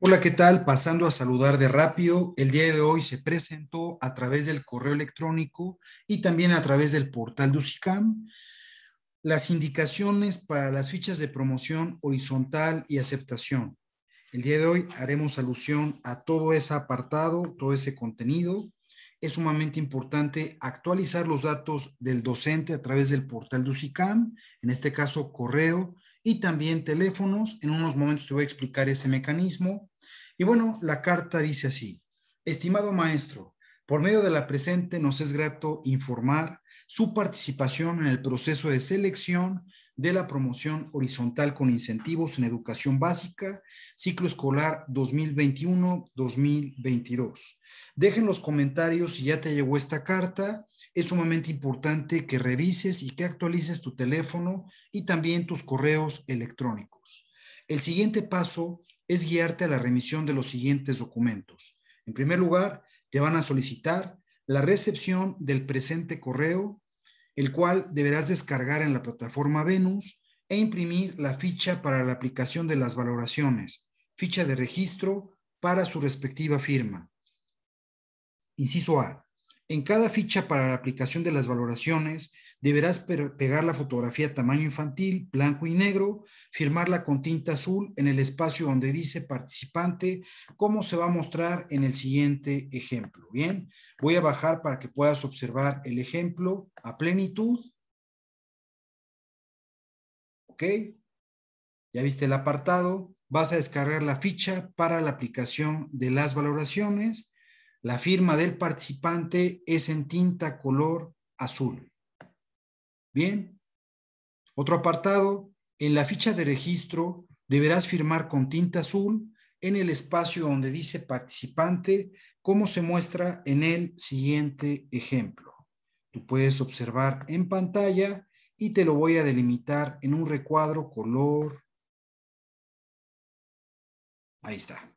Hola, ¿qué tal? Pasando a saludar de rápido, el día de hoy se presentó a través del correo electrónico y también a través del portal de las indicaciones para las fichas de promoción horizontal y aceptación. El día de hoy haremos alusión a todo ese apartado, todo ese contenido. Es sumamente importante actualizar los datos del docente a través del portal de en este caso correo y también teléfonos. En unos momentos te voy a explicar ese mecanismo. Y bueno, la carta dice así, estimado maestro, por medio de la presente nos es grato informar su participación en el proceso de selección de la promoción horizontal con incentivos en educación básica, ciclo escolar 2021-2022. Dejen los comentarios si ya te llegó esta carta. Es sumamente importante que revises y que actualices tu teléfono y también tus correos electrónicos. El siguiente paso es guiarte a la remisión de los siguientes documentos. En primer lugar, te van a solicitar la recepción del presente correo, el cual deberás descargar en la plataforma Venus e imprimir la ficha para la aplicación de las valoraciones, ficha de registro para su respectiva firma. Inciso A. En cada ficha para la aplicación de las valoraciones Deberás pegar la fotografía tamaño infantil, blanco y negro, firmarla con tinta azul en el espacio donde dice participante, como se va a mostrar en el siguiente ejemplo. Bien, voy a bajar para que puedas observar el ejemplo a plenitud. ¿Ok? Ya viste el apartado. Vas a descargar la ficha para la aplicación de las valoraciones. La firma del participante es en tinta color azul. Bien. Otro apartado, en la ficha de registro deberás firmar con tinta azul en el espacio donde dice participante, como se muestra en el siguiente ejemplo. Tú puedes observar en pantalla y te lo voy a delimitar en un recuadro color. Ahí está.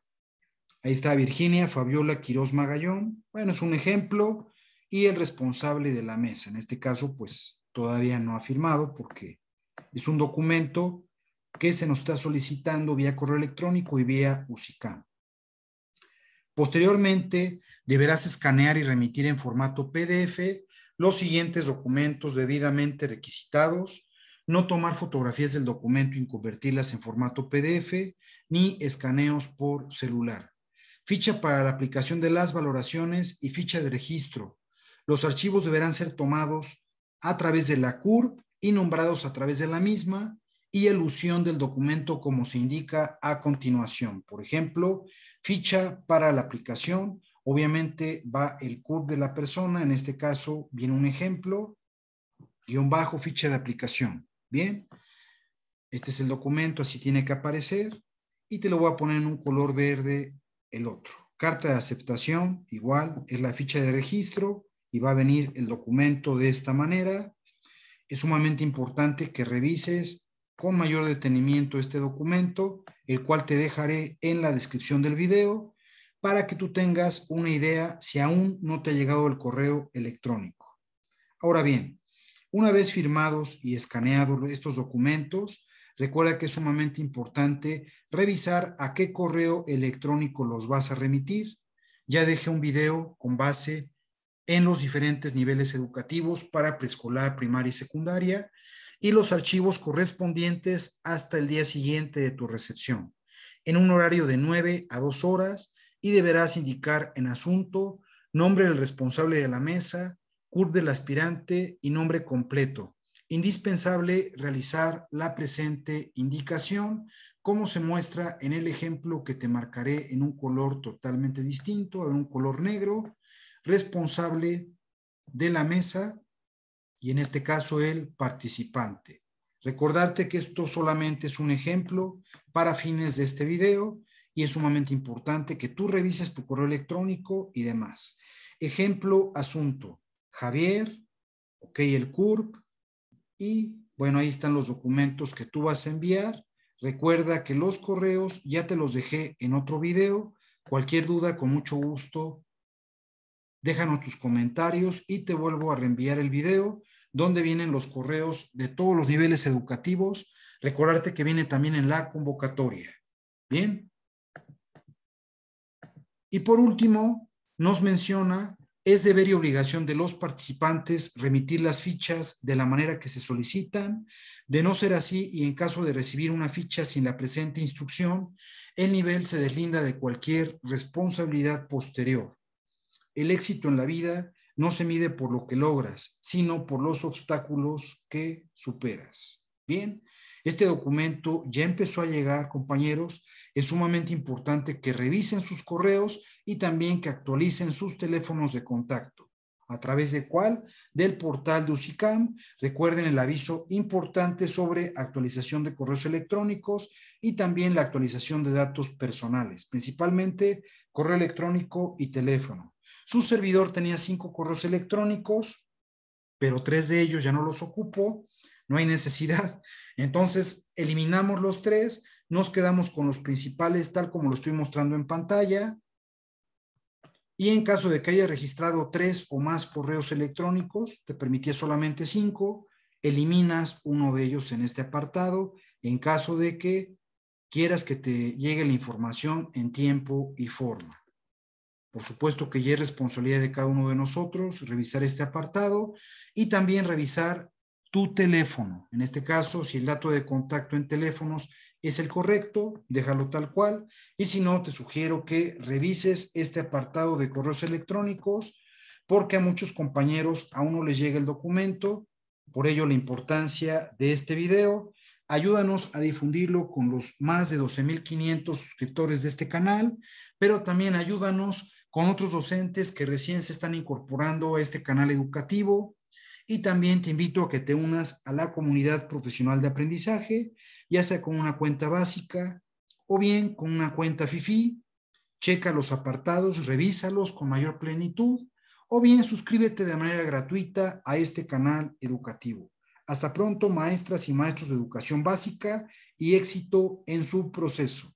Ahí está Virginia Fabiola Quiroz, Magallón. Bueno, es un ejemplo y el responsable de la mesa. En este caso, pues, todavía no ha firmado porque es un documento que se nos está solicitando vía correo electrónico y vía UCICAM. Posteriormente, deberás escanear y remitir en formato PDF los siguientes documentos debidamente requisitados, no tomar fotografías del documento y convertirlas en formato PDF, ni escaneos por celular. Ficha para la aplicación de las valoraciones y ficha de registro. Los archivos deberán ser tomados a través de la CURP y nombrados a través de la misma y elusión del documento como se indica a continuación. Por ejemplo, ficha para la aplicación. Obviamente va el CURP de la persona. En este caso viene un ejemplo, guión bajo, ficha de aplicación. Bien, este es el documento, así tiene que aparecer. Y te lo voy a poner en un color verde el otro. Carta de aceptación, igual, es la ficha de registro y va a venir el documento de esta manera. Es sumamente importante que revises con mayor detenimiento este documento, el cual te dejaré en la descripción del video para que tú tengas una idea si aún no te ha llegado el correo electrónico. Ahora bien, una vez firmados y escaneados estos documentos, recuerda que es sumamente importante revisar a qué correo electrónico los vas a remitir. Ya dejé un video con base en los diferentes niveles educativos para preescolar, primaria y secundaria y los archivos correspondientes hasta el día siguiente de tu recepción, en un horario de 9 a 2 horas y deberás indicar en asunto nombre del responsable de la mesa, CURP del aspirante y nombre completo. Indispensable realizar la presente indicación como se muestra en el ejemplo que te marcaré en un color totalmente distinto, en un color negro, responsable de la mesa y en este caso el participante. Recordarte que esto solamente es un ejemplo para fines de este video y es sumamente importante que tú revises tu correo electrónico y demás. Ejemplo, asunto, Javier, ok, el CURP y bueno, ahí están los documentos que tú vas a enviar. Recuerda que los correos ya te los dejé en otro video. Cualquier duda, con mucho gusto, déjanos tus comentarios y te vuelvo a reenviar el video donde vienen los correos de todos los niveles educativos. Recordarte que viene también en la convocatoria. Bien. Y por último, nos menciona, es deber y obligación de los participantes remitir las fichas de la manera que se solicitan. De no ser así y en caso de recibir una ficha sin la presente instrucción, el nivel se deslinda de cualquier responsabilidad posterior. El éxito en la vida no se mide por lo que logras, sino por los obstáculos que superas. Bien, este documento ya empezó a llegar, compañeros. Es sumamente importante que revisen sus correos y también que actualicen sus teléfonos de contacto. ¿A través de cuál? Del portal de UCICAM. Recuerden el aviso importante sobre actualización de correos electrónicos y también la actualización de datos personales, principalmente correo electrónico y teléfono. Su servidor tenía cinco correos electrónicos, pero tres de ellos ya no los ocupo, no hay necesidad. Entonces, eliminamos los tres, nos quedamos con los principales tal como lo estoy mostrando en pantalla. Y en caso de que haya registrado tres o más correos electrónicos, te permitía solamente cinco, eliminas uno de ellos en este apartado en caso de que quieras que te llegue la información en tiempo y forma. Por supuesto que ya es responsabilidad de cada uno de nosotros revisar este apartado y también revisar tu teléfono. En este caso, si el dato de contacto en teléfonos es el correcto, déjalo tal cual. Y si no, te sugiero que revises este apartado de correos electrónicos porque a muchos compañeros aún no les llega el documento. Por ello, la importancia de este video. Ayúdanos a difundirlo con los más de 12.500 suscriptores de este canal, pero también ayúdanos con otros docentes que recién se están incorporando a este canal educativo. Y también te invito a que te unas a la comunidad profesional de aprendizaje, ya sea con una cuenta básica o bien con una cuenta FIFI. Checa los apartados, revísalos con mayor plenitud o bien suscríbete de manera gratuita a este canal educativo. Hasta pronto, maestras y maestros de educación básica y éxito en su proceso.